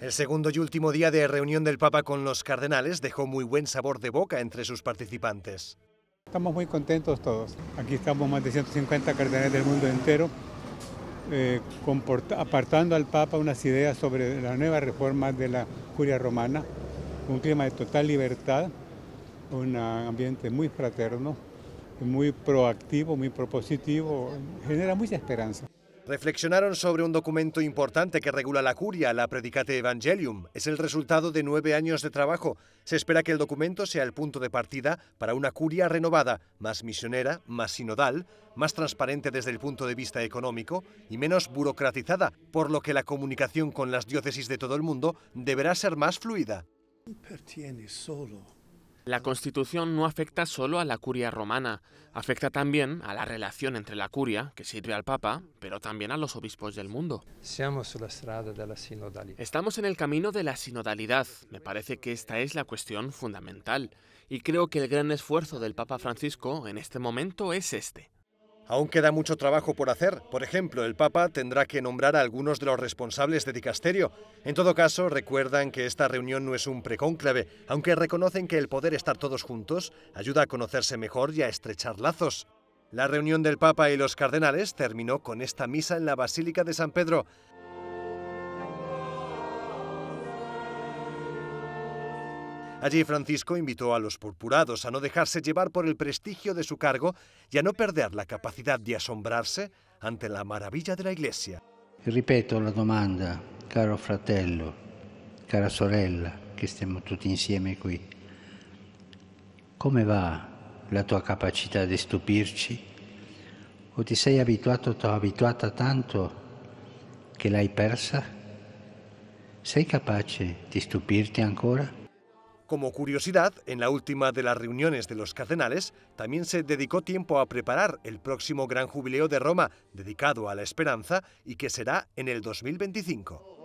El segundo y último día de reunión del Papa con los cardenales dejó muy buen sabor de boca entre sus participantes. Estamos muy contentos todos. Aquí estamos más de 150 cardenales del mundo entero, eh, apartando al Papa unas ideas sobre la nueva reforma de la curia romana, un clima de total libertad, un ambiente muy fraterno, muy proactivo, muy propositivo, genera mucha esperanza reflexionaron sobre un documento importante que regula la curia, la Predicate Evangelium. Es el resultado de nueve años de trabajo. Se espera que el documento sea el punto de partida para una curia renovada, más misionera, más sinodal, más transparente desde el punto de vista económico y menos burocratizada, por lo que la comunicación con las diócesis de todo el mundo deberá ser más fluida la constitución no afecta solo a la curia romana, afecta también a la relación entre la curia, que sirve al Papa, pero también a los obispos del mundo. Estamos en el camino de la sinodalidad, me parece que esta es la cuestión fundamental, y creo que el gran esfuerzo del Papa Francisco en este momento es este, Aún queda mucho trabajo por hacer. Por ejemplo, el Papa tendrá que nombrar a algunos de los responsables de dicasterio. En todo caso, recuerdan que esta reunión no es un precónclave, aunque reconocen que el poder estar todos juntos ayuda a conocerse mejor y a estrechar lazos. La reunión del Papa y los cardenales terminó con esta misa en la Basílica de San Pedro. Allí Francisco invitó a los purpurados a no dejarse llevar por el prestigio de su cargo y a no perder la capacidad de asombrarse ante la maravilla de la Iglesia. Ripeto la domanda, caro fratello, cara sorella, que estamos tutti insieme qui. ¿Cómo va la tua capacidad de stupirci? O te sei abituato tanto que tanto che l'hai persa? Sei capace di stupirti ancora? Como curiosidad, en la última de las reuniones de los cardenales también se dedicó tiempo a preparar el próximo Gran Jubileo de Roma dedicado a la esperanza y que será en el 2025.